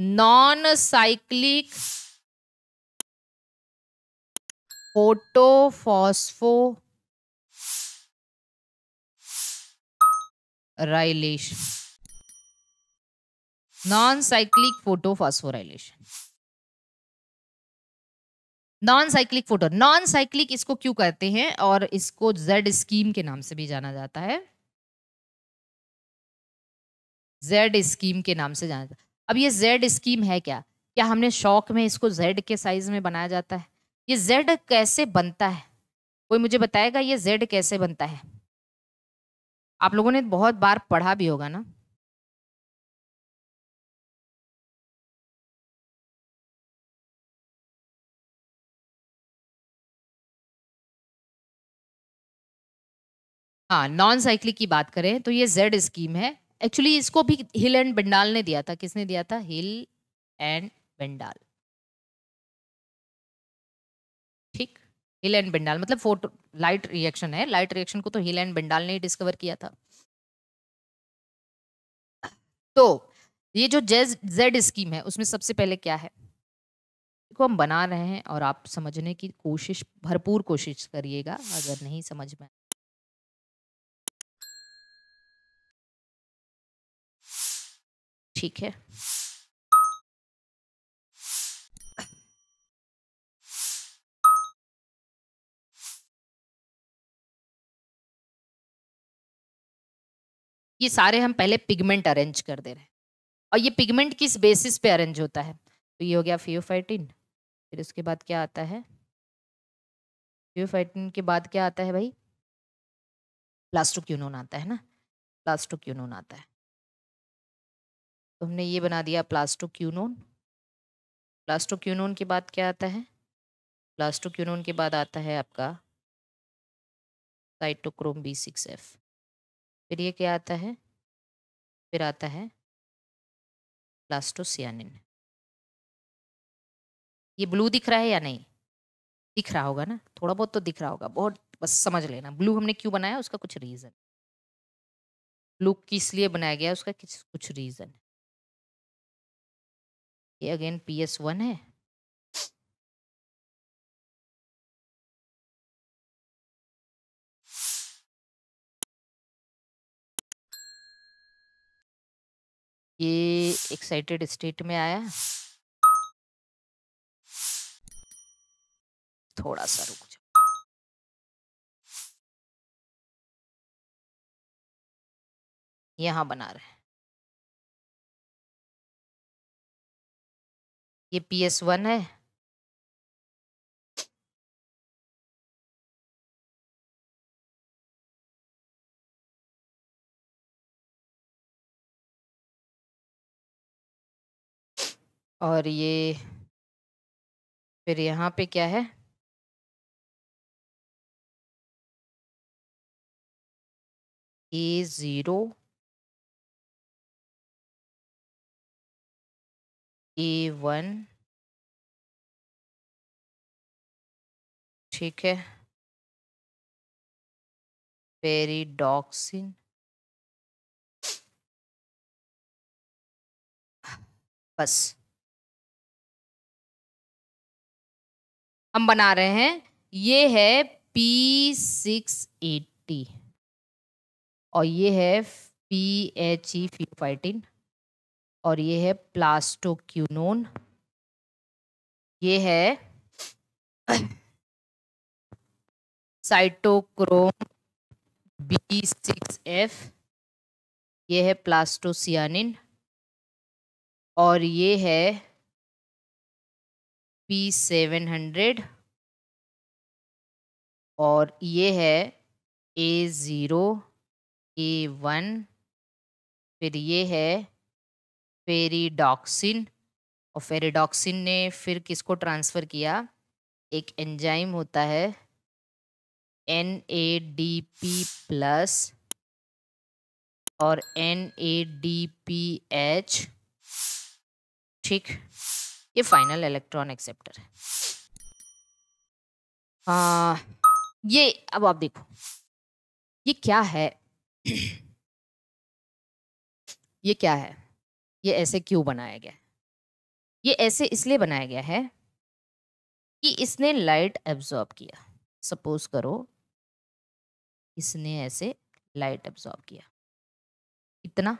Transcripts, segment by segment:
non cyclic photophosphorylation non cyclic photophosphorylation non cyclic photo non cyclic इसको क्यों कहते हैं और इसको जेड स्कीम के नाम से भी जाना जाता है जेड स्कीम के नाम से जाना जाता है अब ये जेड स्कीम है क्या क्या हमने शौक में इसको जेड के साइज में बनाया जाता है ये जेड कैसे बनता है कोई मुझे बताएगा ये जेड कैसे बनता है आप लोगों ने बहुत बार पढ़ा भी होगा ना हाँ नॉन साइक्लिक की बात करें तो ये जेड स्कीम है एक्चुअली इसको भी हिल एंड बंडाल ने दिया था किसने दिया था हिल एंड बंडाल ठीक हिल एंड बंडाल मतलब फोटो लाइट रिएक्शन है लाइट रिएक्शन को तो हिल एंड बंडाल ने डिस्कवर किया था तो ये जो जेज जेड स्कीम है उसमें सबसे पहले क्या है को हम बना रहे हैं और आप समझने की कोशिश भरपूर कोशिश करिएगा अगर नहीं समझ में ठीक है ये सारे हम पहले पिगमेंट अरेंज कर दे रहे हैं और ये पिगमेंट किस बेसिस पे अरेंज होता है तो ये हो गया फियोफाइटिन फिर उसके बाद क्या आता है फियोफाइटिन के बाद क्या आता है भाई प्लास्टोक्यूनोन आता है ना प्लास्टोक्यूनोन आता है तो हमने ये बना दिया प्लास्टोक्यूनोन प्लास्टोक्यूनोन के बाद क्या आता है प्लास्टोक्यूनोन के बाद आता है आपका साइटोक्रोम बी सिक्स एफ फिर ये क्या आता है फिर आता है प्लास्टोसियानिन ये ब्लू दिख रहा है या नहीं दिख रहा होगा ना थोड़ा बहुत तो दिख रहा होगा बहुत बस समझ लेना ब्लू हमने क्यों बनाया उसका कुछ रीज़न ब्लू किस लिए बनाया गया उसका किस कुछ रीज़न है ये अगेन पी एस वन है ये एक्साइटेड स्टेट में आया थोड़ा सा रुक जाओ यहां बना रहे हैं ये पी एस वन है और ये फिर यहाँ पे क्या है ए ज़ीरो वन e ठीक है पेरीडॉक्सिन बस हम बना रहे हैं ये है पी सिक्स एट्टी और ये है पी एच ई फाइटीन और ये है प्लास्टोक्यूनोन ये है साइटोक्रोम बी सिक्स एफ ये है प्लास्टोसियानिन और ये है पी सेवन हंड्रेड और ये है ए ज़ीरो ए वन फिर ये है फेरीडॉक्सिन और फेरीडॉक्सिन ने फिर किसको ट्रांसफ़र किया एक एंजाइम होता है N A D P plus और N A D P H ठीक ये फाइनल इलेक्ट्रॉन एक्सेप्टर है आ, ये अब आप देखो ये क्या है ये क्या है ये ऐसे क्यों बनाया गया है ये ऐसे इसलिए बनाया गया है कि इसने लाइट एब्जॉर्ब किया सपोज करो इसने ऐसे लाइट एब्जॉर्ब किया इतना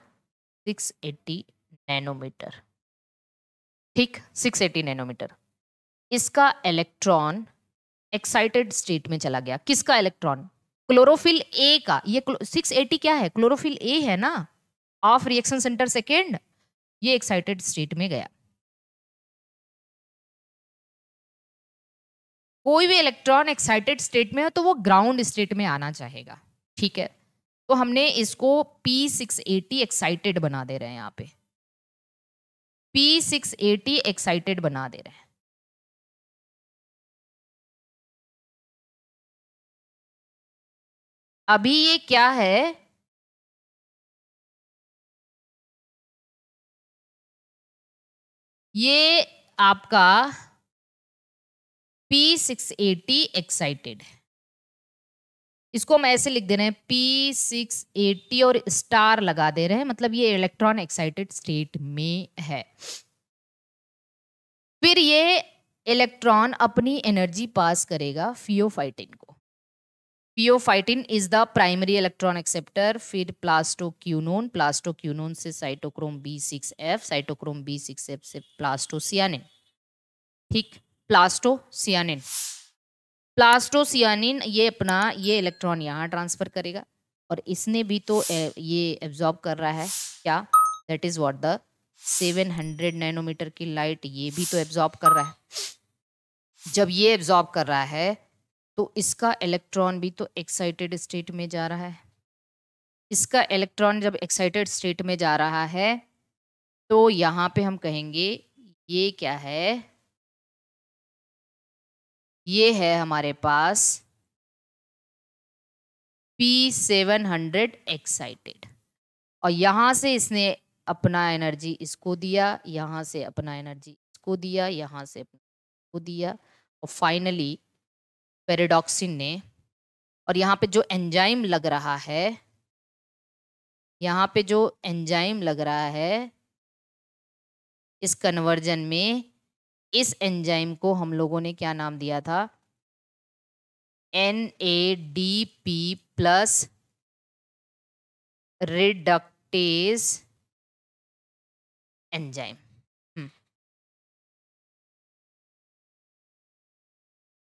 680 नैनोमीटर ठीक 680 नैनोमीटर इसका इलेक्ट्रॉन एक्साइटेड स्टेट में चला गया किसका इलेक्ट्रॉन क्लोरोफिल ए का ये 680 क्या है क्लोरोफिल ए है ना ऑफ रिएक्शन सेंटर सेकेंड ये एक्साइटेड स्टेट में गया कोई भी इलेक्ट्रॉन एक्साइटेड स्टेट में हो तो वो ग्राउंड स्टेट में आना चाहेगा ठीक है तो हमने इसको P680 एक्साइटेड बना दे रहे हैं यहाँ पे P680 एक्साइटेड बना दे रहे हैं अभी ये क्या है ये आपका पी सिक्स एटी एक्साइटेड है इसको हम ऐसे लिख दे रहे हैं पी सिक्स एटी और स्टार लगा दे रहे हैं मतलब ये इलेक्ट्रॉन एक्साइटेड स्टेट में है फिर ये इलेक्ट्रॉन अपनी एनर्जी पास करेगा फियोफाइटिन को pheophytin is the primary electron acceptor फिर प्लास्टोक्यूनोन प्लास्टोक्यूनोन से cytochrome B six F cytochrome B six F से प्लास्टोसियानिन ठीक प्लास्टोसियानिन प्लास्टोसियानिन ये अपना ये इलेक्ट्रॉन यहाँ ट्रांसफर करेगा और इसने भी तो ये एब्जॉर्ब कर रहा है क्या that is what the 700 nanometre की लाइट ये भी तो एब्जॉर्ब कर रहा है जब ये एब्जॉर्ब कर रहा है तो इसका इलेक्ट्रॉन भी तो एक्साइटेड स्टेट में जा रहा है इसका इलेक्ट्रॉन जब एक्साइटेड स्टेट में जा रहा है तो यहाँ पे हम कहेंगे ये क्या है ये है हमारे पास पी सेवन हंड्रेड एक्साइटेड और यहाँ से इसने अपना एनर्जी इसको दिया यहाँ से अपना एनर्जी इसको दिया यहाँ से अपना इसको दिया और फाइनली पेरेडॉक्सिन ने और यहाँ पे जो एंजाइम लग रहा है यहाँ पे जो एंजाइम लग रहा है इस कन्वर्जन में इस एंजाइम को हम लोगों ने क्या नाम दिया था N A D P plus reductase enzyme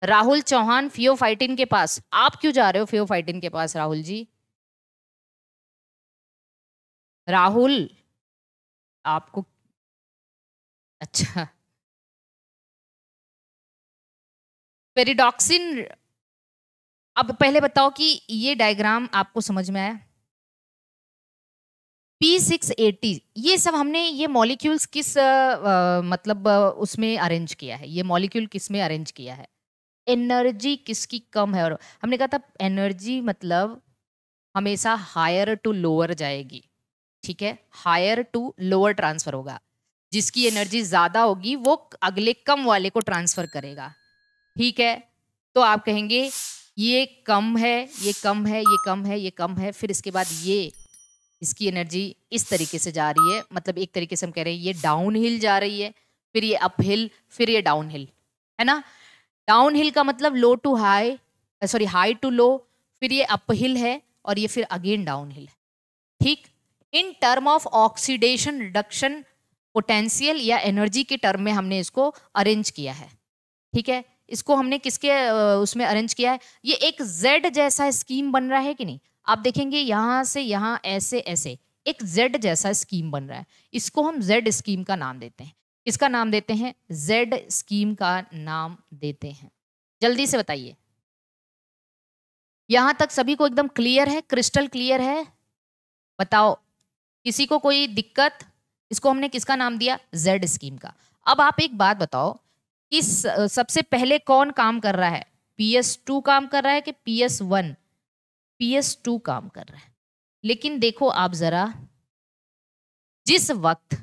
Rahul Chauhan pheophytin के पास आप क्यों जा रहे हो फियोफाइटिन के पास राहुल जी राहुल आपको अच्छा पेरिडॉक्सिन अब पहले बताओ कि ये डायग्राम आपको समझ में आया पी सिक्स एटी ये सब हमने ये मॉलिक्यूल्स किस आ, मतलब उसमें अरेंज किया है ये मॉलिक्यूल किस में अरेंज किया है एनर्जी किसकी कम है और हमने कहा था एनर्जी मतलब हमेशा हायर टू लोअर जाएगी ठीक है हायर टू लोअर ट्रांसफर होगा जिसकी एनर्जी ज़्यादा होगी वो अगले कम वाले को ट्रांसफर करेगा ठीक है तो आप कहेंगे ये कम है ये कम है ये कम है ये कम है फिर इसके बाद ये इसकी एनर्जी इस तरीके से जा रही है मतलब एक तरीके से हम कह रहे हैं ये डाउन हिल जा रही है फिर ये अप हिल फिर ये डाउन हिल है ना डाउन हिल का मतलब low to high sorry high to low फिर ये अप हिल है और ये फिर अगेन डाउन हिल है ठीक in term of oxidation reduction potential या एनर्जी के टर्म में हमने इसको अरेंज किया है ठीक है इसको हमने किसके uh, उसमें अरेंज किया है ये एक जेड जैसा स्कीम बन रहा है कि नहीं आप देखेंगे यहाँ से यहाँ ऐसे ऐसे एक जेड जैसा स्कीम बन रहा है इसको हम जेड स्कीम का नाम देते हैं किसका नाम देते हैं जेड स्कीम का नाम देते हैं जल्दी से बताइए यहां तक सभी को एकदम क्लियर है क्रिस्टल क्लियर है बताओ किसी को कोई दिक्कत इसको हमने किसका नाम दिया जेड स्कीम का अब आप एक बात बताओ कि सबसे पहले कौन काम कर रहा है पीएस टू काम कर रहा है कि पीएस वन पीएस टू काम कर रहा है लेकिन देखो आप जरा जिस वक्त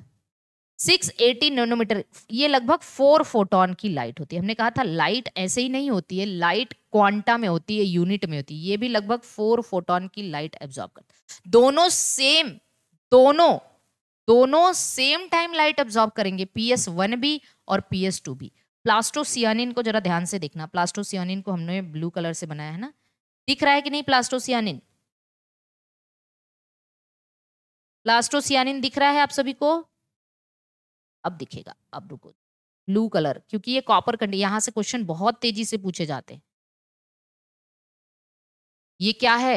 सिक्स एटी नोनोमीटर ये लगभग फोर फोटोन की लाइट होती है हमने कहा था लाइट ऐसे ही नहीं होती है लाइट क्वांटा में होती है यूनिट में होती है ये भी लगभग फोर फोटोन की लाइट एब्जॉर्ब करती दोनों सेम दोनों दोनों सेम टाइम लाइट एब्जॉर्ब करेंगे पी एस वन भी और पी एस टू भी प्लास्टोसियानिन को जरा ध्यान से देखना प्लास्टोसियानिन को हमने ब्लू कलर से बनाया है ना दिख रहा है कि नहीं प्लास्टोसियानिन प्लास्टोसियानिन दिख रहा है आप सभी को अब दिखेगा अब रुको ब्लू कलर क्योंकि ये कॉपर कंडी यहां से क्वेश्चन बहुत तेजी से पूछे जाते हैं ये क्या है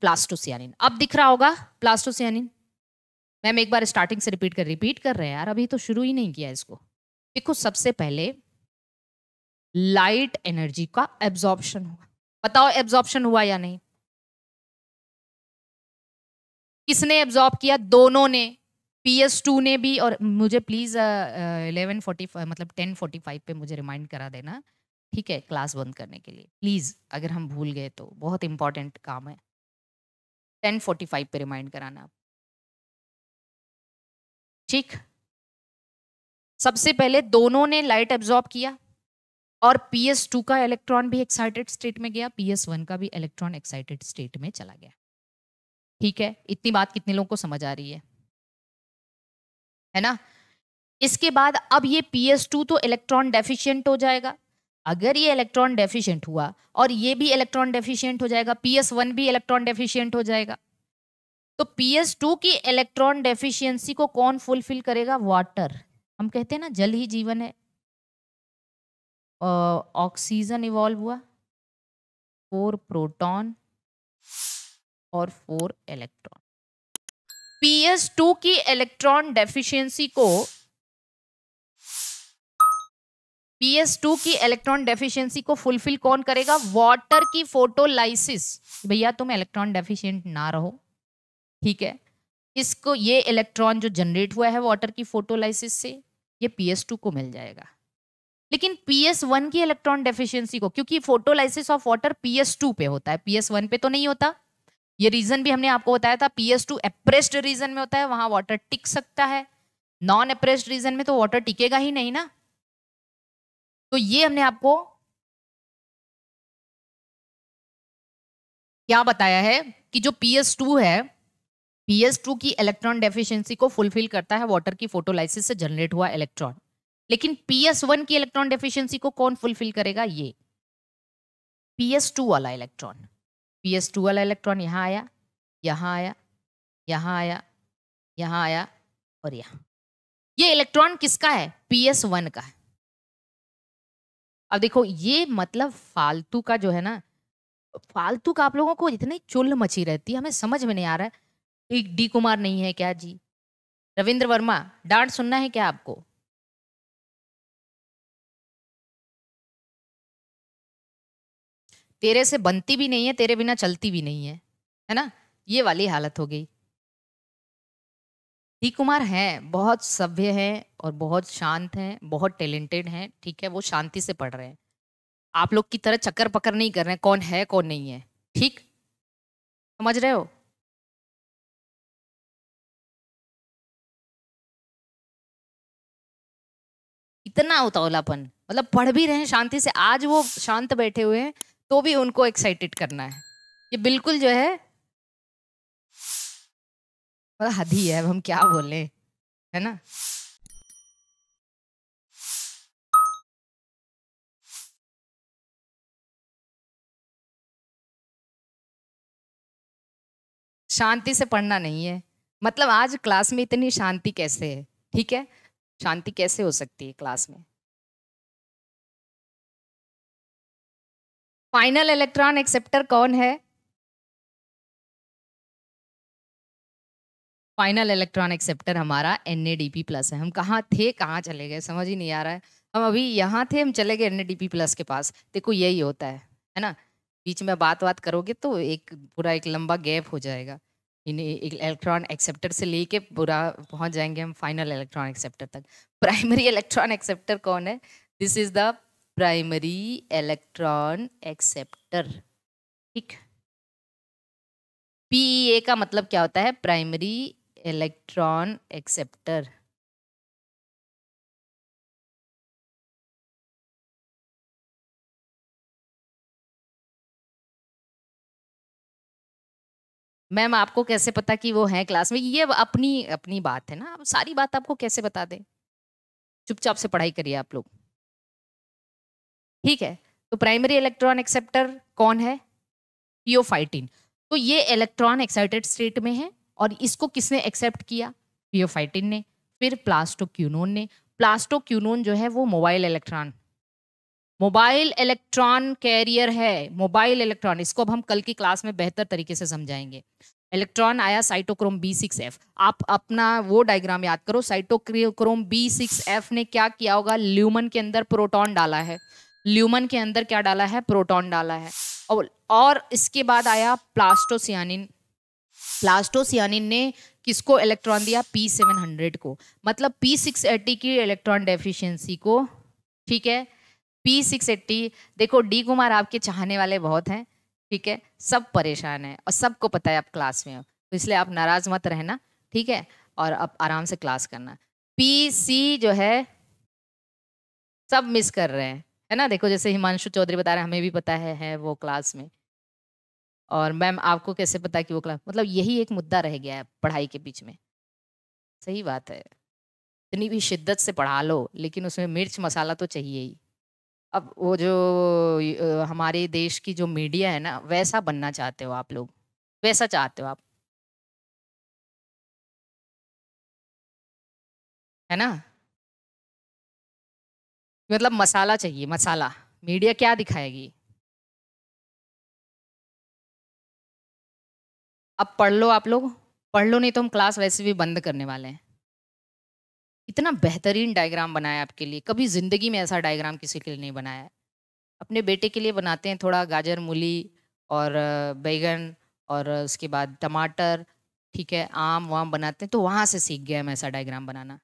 प्लास्टोसियानिन अब दिख रहा होगा प्लास्टोसियानिन मैम एक बार स्टार्टिंग से रिपीट कर रिपीट कर रहे हैं यार अभी तो शुरू ही नहीं किया इसको देखो सबसे पहले लाइट एनर्जी का एब्जॉर्प्शन हुआ बताओ एब्जॉर्प्शन हुआ या नहीं किसने एब्जॉर्ब किया दोनों ने पी एस टू ने भी और मुझे प्लीज़ इलेवन फोर्टी फाइव मतलब टेन फोर्टी फाइव पे मुझे रिमाइंड करा देना ठीक है क्लास बंद करने के लिए प्लीज़ अगर हम भूल गए तो बहुत इंपॉर्टेंट काम है टेन फोर्टी फाइव पे रिमाइंड कराना आप ठीक सबसे पहले दोनों ने लाइट एब्जॉर्ब किया और पी एस टू का इलेक्ट्रॉन भी एक्साइटेड स्टेट में गया पी एस वन का भी इलेक्ट्रॉन एक्साइटेड स्टेट में चला गया ठीक है इतनी बात कितने लोगों को समझ आ रही है है ना इसके बाद अब ये पी एस टू तो इलेक्ट्रॉन डेफिशियंट हो जाएगा अगर ये इलेक्ट्रॉन डेफिशियंट हुआ और ये भी इलेक्ट्रॉन डेफिशियंट हो जाएगा पी एस वन भी इलेक्ट्रॉन डेफिशियंट हो जाएगा तो पी एस टू की इलेक्ट्रॉन डेफिशियंसी को कौन फुलफिल करेगा वाटर हम कहते हैं ना जल ही जीवन है ऑक्सीजन इवॉल्व हुआ फोर प्रोटॉन और फोर इलेक्ट्रॉन टू की इलेक्ट्रॉन डेफिशिएंसी को टू की इलेक्ट्रॉन डेफिशिएंसी को फुलफिल कौन करेगा वाटर की फोटोलाइसिस भैया तुम इलेक्ट्रॉन डेफिशिएंट ना रहो ठीक है इसको ये इलेक्ट्रॉन जो जनरेट हुआ है वाटर की फोटोलाइसिस से ये टू को मिल जाएगा लेकिन वन की इलेक्ट्रॉन डेफिशिएंसी को क्योंकि फोटोलाइसिस ऑफ वाटर टू पे होता है पी एस वन पे तो नहीं होता ये रीजन भी हमने आपको बताया था पीएस टू अप्रेस्ड रीजन में होता है वहां वाटर टिक सकता है नॉन अप्रेस्ड रीजन में तो वाटर टिकेगा ही नहीं ना तो ये हमने आपको क्या बताया है कि जो पीएस टू है पीएस टू की इलेक्ट्रॉन डेफिशिएंसी को फुलफिल करता है वाटर की फोटोलाइसिस से जनरेट हुआ इलेक्ट्रॉन लेकिन पीएस वन की इलेक्ट्रॉन डेफिशिएंसी को कौन फुलफिल करेगा ये पीएस टू वाला इलेक्ट्रॉन पी एस टू वाला इलेक्ट्रॉन यहाँ आया यहाँ आया यहाँ आया यहाँ आया और यहाँ ये इलेक्ट्रॉन किसका है पी एस वन का है अब देखो ये मतलब फालतू का जो है ना फालतू का आप लोगों को इतनी चुल्ल मची रहती है हमें समझ में नहीं आ रहा है डी कुमार नहीं है क्या जी रविंद्र वर्मा डांट सुनना है क्या आपको तेरे से बनती भी नहीं है तेरे बिना चलती भी नहीं है है ना ये वाली हालत हो गई डी कुमार हैं बहुत सभ्य हैं और बहुत शांत हैं बहुत टैलेंटेड हैं ठीक है वो शांति से पढ़ रहे हैं आप लोग की तरह चक्कर पकड़ नहीं कर रहे हैं कौन है कौन नहीं है ठीक समझ रहे हो इतना उतावलापन मतलब पढ़ भी रहे हैं शांति से आज वो शांत बैठे हुए हैं तो भी उनको एक्साइटेड करना है ये बिल्कुल जो है हद ही है अब हम क्या बोले है ना शांति से पढ़ना नहीं है मतलब आज क्लास में इतनी शांति कैसे है ठीक है शांति कैसे हो सकती है क्लास में फाइनल इलेक्ट्रॉन एक्सेप्टर कौन है फाइनल इलेक्ट्रॉन एक्सेप्टर हमारा एन प्लस है हम कहाँ थे कहाँ चले गए समझ ही नहीं आ रहा है हम अभी यहाँ थे हम चले गए एन प्लस के पास देखो यही होता है है ना बीच में बात बात करोगे तो एक पूरा एक लंबा गैप हो जाएगा इन इलेक्ट्रॉन एक्सेप्टर से लेके पूरा पहुंच जाएंगे हम फाइनल इलेक्ट्रॉन एक्सेप्टर तक प्राइमरी इलेक्ट्रॉन एक्सेप्टर कौन है this is the primary electron acceptor ठीक पी ए e का मतलब क्या होता है प्राइमरी इलेक्ट्रॉन एक्सेप्टर मैम आपको कैसे पता कि वो है क्लास में ये अपनी अपनी बात है ना सारी बात आपको कैसे बता दें चुपचाप से पढ़ाई करिए आप लोग ठीक है तो प्राइमरी इलेक्ट्रॉन एक्सेप्टर कौन है पीओफाइटिन तो ये इलेक्ट्रॉन एक्साइटेड स्टेट में है और इसको किसने एक्सेप्ट किया पीओफाइटिन ने फिर प्लास्टोक्यूनोन ने प्लास्टोक्यूनोन जो है वो mobile electron mobile electron carrier है मोबाइल इलेक्ट्रॉन इसको अब हम कल की क्लास में बेहतर तरीके से समझाएंगे इलेक्ट्रॉन आया साइटोक्रोम बी सिक्स एफ आप अपना वो डायग्राम याद करो साइटोक्रोम बी सिक्स एफ ने क्या किया होगा ल्यूमन के अंदर प्रोटॉन डाला है ल्यूमन के अंदर क्या डाला है प्रोटॉन डाला है और, और इसके बाद आया प्लास्टोसियानिन प्लास्टोसियानिन ने किसको इलेक्ट्रॉन दिया पी सेवन हंड्रेड को मतलब पी सिक्स एट्टी की इलेक्ट्रॉन डेफिशिएंसी को ठीक है पी सिक्स एट्टी देखो डी कुमार आपके चाहने वाले बहुत हैं ठीक है सब परेशान है और सबको पता है आप क्लास में हो तो इसलिए आप नाराज मत रहना ठीक है और आप आराम से क्लास करना पी सी जो है सब मिस कर रहे हैं है ना देखो जैसे हिमांशु चौधरी बता रहे हैं हमें भी पता है, है वो क्लास में और मैम आपको कैसे पता कि वो क्लास मतलब यही एक मुद्दा रह गया है पढ़ाई के बीच में सही बात है इतनी भी शिद्दत से पढ़ा लो लेकिन उसमें मिर्च मसाला तो चाहिए ही अब वो जो हमारे देश की जो मीडिया है ना वैसा बनना चाहते हो आप लोग वैसा चाहते हो आप है ना मतलब मसाला चाहिए मसाला मीडिया क्या दिखाएगी अब पढ़ लो आप लोग पढ़ लो नहीं तो हम क्लास वैसे भी बंद करने वाले हैं इतना बेहतरीन डायग्राम बनाया आपके लिए कभी ज़िंदगी में ऐसा डायग्राम किसी के लिए नहीं बनाया अपने बेटे के लिए बनाते हैं थोड़ा गाजर मूली और बैगन और उसके बाद टमाटर ठीक है आम वाम बनाते हैं तो वहाँ से सीख गया हम ऐसा डायग्राम बनाना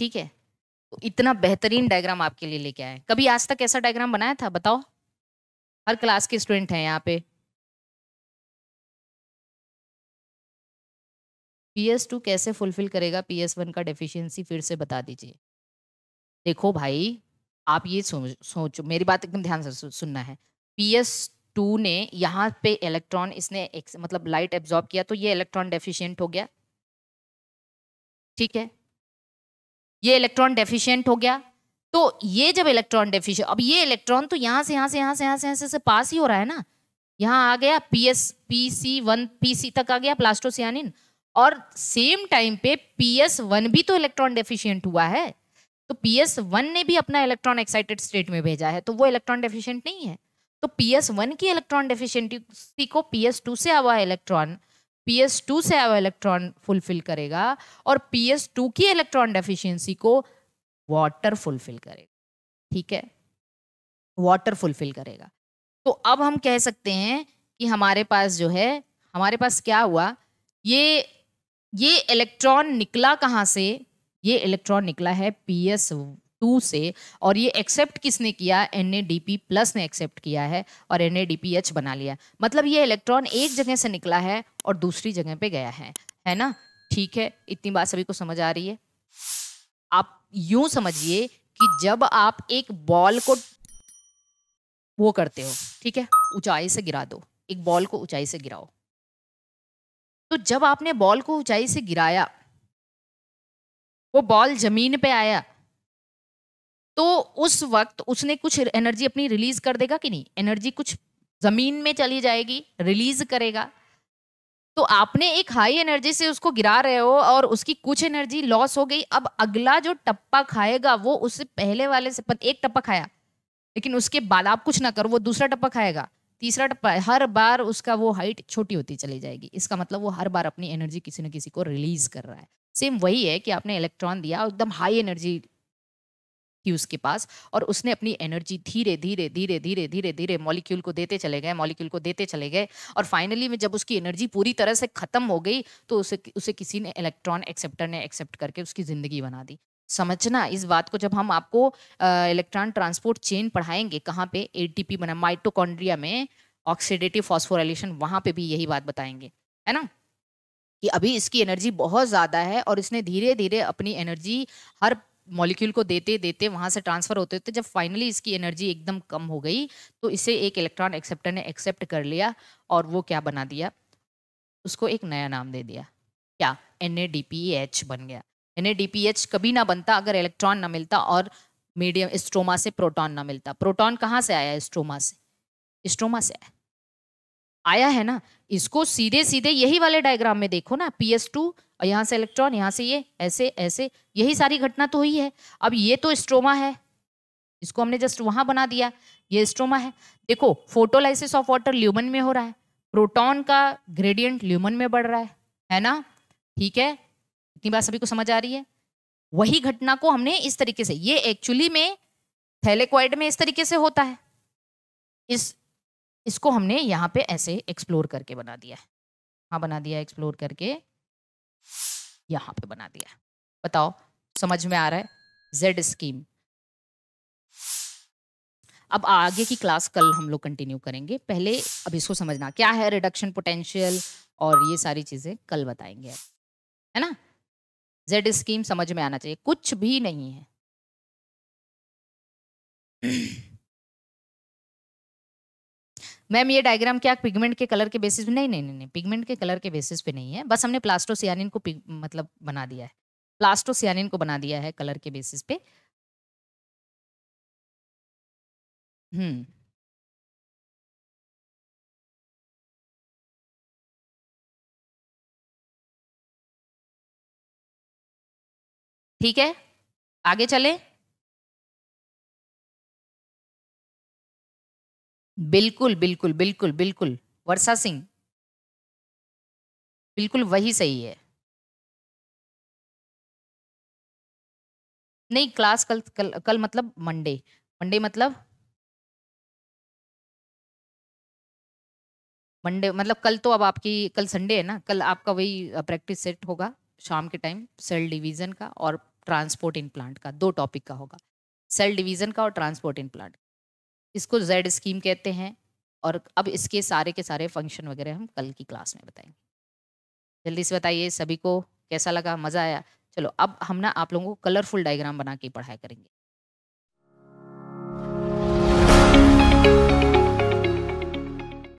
ठीक है इतना बेहतरीन डायग्राम आपके लिए लेके आए कभी आज तक ऐसा डायग्राम बनाया था बताओ हर क्लास के स्टूडेंट हैं यहाँ पे टू कैसे फुलफिल करेगा वन का डेफिशिएंसी फिर से बता दीजिए देखो भाई आप ये सोचो मेरी बात एकदम ध्यान से सुनना है टू ने यहाँ पे इलेक्ट्रॉन इसने मतलब लाइट एब्जॉर्ब किया तो ये इलेक्ट्रॉन डेफिशिएंट हो गया ठीक है ये इलेक्ट्रॉन डेफिशिएंट हो गया तो ये जब इलेक्ट्रॉन डेफिशिएंट अब ये इलेक्ट्रॉन तो यहाँ से यहाँ से यहाँ से यहाँ से यहाँ से पास ही हो रहा है ना यहाँ आ गया P S P C one P C तक आ गया प्लास्टोसियानिन और सेम टाइम पे पी एस वन भी तो इलेक्ट्रॉन डेफिशिएंट हुआ है तो पी एस वन ने भी अपना इलेक्ट्रॉन एक्साइटेड स्टेट में भेजा है तो वो इलेक्ट्रॉन डेफिशिएंट नहीं है तो पी एस वन की इलेक्ट्रॉन डेफिशियंटी को पी एस टू से आवा इलेक्ट्रॉन पी एस टू से अब इलेक्ट्रॉन फुलफिल करेगा और पी एस टू की इलेक्ट्रॉन डेफिशिएंसी को वाटर फुलफिल करेगा ठीक है वाटर फुलफिल करेगा तो अब हम कह सकते हैं कि हमारे पास जो है हमारे पास क्या हुआ ये ये इलेक्ट्रॉन निकला कहाँ से ये इलेक्ट्रॉन निकला है पी एस टू से और ये एक्सेप्ट किसने किया एन प्लस ने एक्सेप्ट किया है और एन बना लिया मतलब ये इलेक्ट्रॉन एक जगह से निकला है और दूसरी जगह पे गया है है ना ठीक है इतनी बात सभी को समझ आ रही है आप यूं समझिए कि जब आप एक बॉल को वो करते हो ठीक है ऊंचाई से गिरा दो एक बॉल को ऊंचाई से गिराओ तो जब आपने बॉल को ऊंचाई से गिराया वो बॉल जमीन पे आया तो उस वक्त उसने कुछ एनर्जी अपनी रिलीज कर देगा कि नहीं एनर्जी कुछ जमीन में चली जाएगी रिलीज करेगा तो आपने एक हाई एनर्जी से उसको गिरा रहे हो और उसकी कुछ एनर्जी लॉस हो गई अब अगला जो टप्पा खाएगा वो उससे पहले वाले से एक टप्पा खाया लेकिन उसके बाद आप कुछ ना करो वो दूसरा टप्पा खाएगा तीसरा टप्पा हर बार उसका वो हाइट छोटी होती चली जाएगी इसका मतलब वो हर बार अपनी एनर्जी किसी न किसी को रिलीज कर रहा है सेम वही है कि आपने इलेक्ट्रॉन दिया एकदम हाई एनर्जी थी उसके पास और उसने अपनी एनर्जी धीरे धीरे धीरे धीरे धीरे धीरे मॉलिक्यूल को देते चले गए मॉलिक्यूल को देते चले गए और फाइनली में जब उसकी एनर्जी पूरी तरह से खत्म हो गई तो उसे उसे किसी ने इलेक्ट्रॉन एक्सेप्टर ने एक्सेप्ट करके उसकी ज़िंदगी बना दी समझना इस बात को जब हम आपको इलेक्ट्रॉन ट्रांसपोर्ट चेन पढ़ाएंगे कहाँ पे एटीपी बना माइटोकॉन्ड्रिया में ऑक्सीडेटिव फॉस्फोराइलेशन वहाँ पे भी यही बात बताएंगे है ना कि अभी इसकी एनर्जी बहुत ज़्यादा है और इसने धीरे धीरे अपनी एनर्जी हर मॉलिक्यूल को देते देते वहाँ से ट्रांसफ़र होते होते जब फाइनली इसकी एनर्जी एकदम कम हो गई तो इसे एक इलेक्ट्रॉन एक्सेप्टर ने एक्सेप्ट कर लिया और वो क्या बना दिया उसको एक नया नाम दे दिया क्या एन बन गया एन कभी ना बनता अगर इलेक्ट्रॉन ना मिलता और मीडियम स्ट्रोमा से प्रोटॉन ना मिलता प्रोटॉन कहाँ से आया स्ट्रोमा से स्ट्रोमा से आया आया है ना इसको सीधे सीधे यही वाले डायग्राम में देखो ना पी एस टू यहाँ से इलेक्ट्रॉन यहाँ से ये ऐसे ऐसे यही सारी घटना तो हुई है अब ये तो स्ट्रोमा है इसको हमने जस्ट वहाँ बना दिया ये स्ट्रोमा है देखो फोटोलाइसिस ऑफ वाटर ल्यूमन में हो रहा है प्रोटॉन का ग्रेडियंट ल्यूमन में बढ़ रहा है है ना ठीक है इतनी बात सभी को समझ आ रही है वही घटना को हमने इस तरीके से ये एक्चुअली में थैलेक्वाइड में इस तरीके से होता है इस इसको हमने यहाँ पे ऐसे एक्सप्लोर करके बना दिया है हाँ बना दिया एक्सप्लोर करके यहाँ पे बना दिया बताओ समझ में आ रहा है जेड स्कीम अब आगे की क्लास कल हम लोग कंटिन्यू करेंगे पहले अब इसको समझना क्या है रिडक्शन पोटेंशियल और ये सारी चीज़ें कल बताएंगे अब है ना जेड स्कीम समझ में आना चाहिए कुछ भी नहीं है मैम ये डायग्राम क्या पिगमेंट के कलर के बेसिस पे नहीं नहीं नहीं, नहीं पिगमेंट के कलर के बेसिस पे नहीं है बस हमने प्लास्टोसियानिन को मतलब बना दिया है प्लास्टोसियानिन को बना दिया है कलर के बेसिस पे हम्म ठीक है आगे चले बिल्कुल बिल्कुल बिल्कुल बिल्कुल वर्षा सिंह बिल्कुल वही सही है नहीं क्लास कल कल कल मतलब मंडे मंडे मतलब मंडे मतलब कल तो अब आपकी कल संडे है ना कल आपका वही प्रैक्टिस सेट होगा शाम के टाइम सेल डिवीजन का और ट्रांसपोर्ट इन प्लांट का दो टॉपिक का होगा सेल डिवीजन का और ट्रांसपोर्ट इन प्लांट इसको जेड स्कीम कहते हैं और अब इसके सारे के सारे फंक्शन वगैरह हम कल की क्लास में बताएंगे जल्दी से बताइए सभी को कैसा लगा मज़ा आया चलो अब हम ना आप लोगों को कलरफुल डायग्राम बना के पढ़ाया करेंगे